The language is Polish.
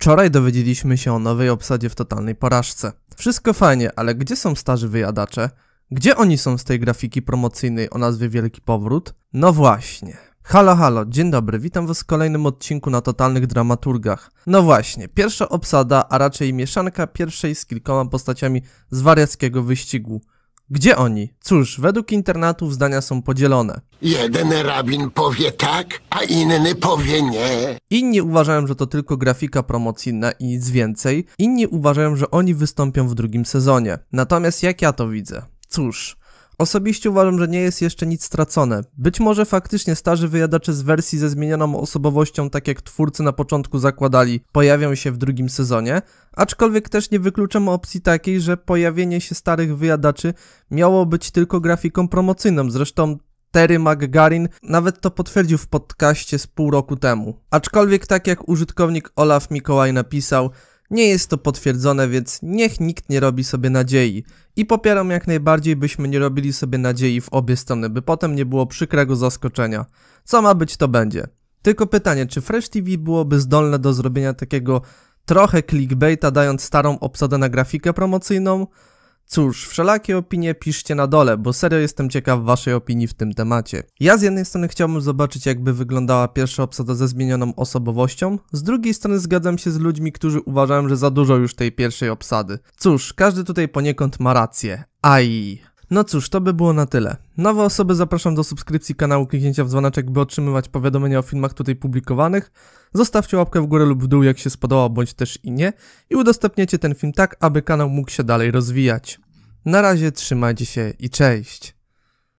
Wczoraj dowiedzieliśmy się o nowej obsadzie w totalnej porażce. Wszystko fajnie, ale gdzie są starzy wyjadacze? Gdzie oni są z tej grafiki promocyjnej o nazwie Wielki Powrót? No właśnie. Halo, halo, dzień dobry, witam was w kolejnym odcinku na Totalnych Dramaturgach. No właśnie, pierwsza obsada, a raczej mieszanka pierwszej z kilkoma postaciami z wariackiego wyścigu. Gdzie oni? Cóż, według internatów zdania są podzielone. Jeden rabin powie tak, a inny powie nie. Inni uważają, że to tylko grafika promocyjna i nic więcej. Inni uważają, że oni wystąpią w drugim sezonie. Natomiast jak ja to widzę? Cóż, Osobiście uważam, że nie jest jeszcze nic stracone. Być może faktycznie starzy wyjadacze z wersji ze zmienioną osobowością, tak jak twórcy na początku zakładali, pojawią się w drugim sezonie, aczkolwiek też nie wykluczam opcji takiej, że pojawienie się starych wyjadaczy miało być tylko grafiką promocyjną. Zresztą Terry McGarin nawet to potwierdził w podcaście z pół roku temu. Aczkolwiek tak jak użytkownik Olaf Mikołaj napisał, nie jest to potwierdzone, więc niech nikt nie robi sobie nadziei. I popieram jak najbardziej, byśmy nie robili sobie nadziei w obie strony, by potem nie było przykrego zaskoczenia. Co ma być, to będzie. Tylko pytanie, czy Fresh TV byłoby zdolne do zrobienia takiego trochę clickbaita, dając starą obsadę na grafikę promocyjną? Cóż, wszelakie opinie piszcie na dole, bo serio jestem ciekaw waszej opinii w tym temacie. Ja z jednej strony chciałbym zobaczyć jakby wyglądała pierwsza obsada ze zmienioną osobowością, z drugiej strony zgadzam się z ludźmi, którzy uważają, że za dużo już tej pierwszej obsady. Cóż, każdy tutaj poniekąd ma rację. Aj. No cóż, to by było na tyle. Nowe osoby zapraszam do subskrypcji kanału, kliknięcia w dzwoneczek, by otrzymywać powiadomienia o filmach tutaj publikowanych. Zostawcie łapkę w górę lub w dół, jak się spodoba bądź też i nie. I udostępniacie ten film tak, aby kanał mógł się dalej rozwijać. Na razie, trzymajcie się i cześć!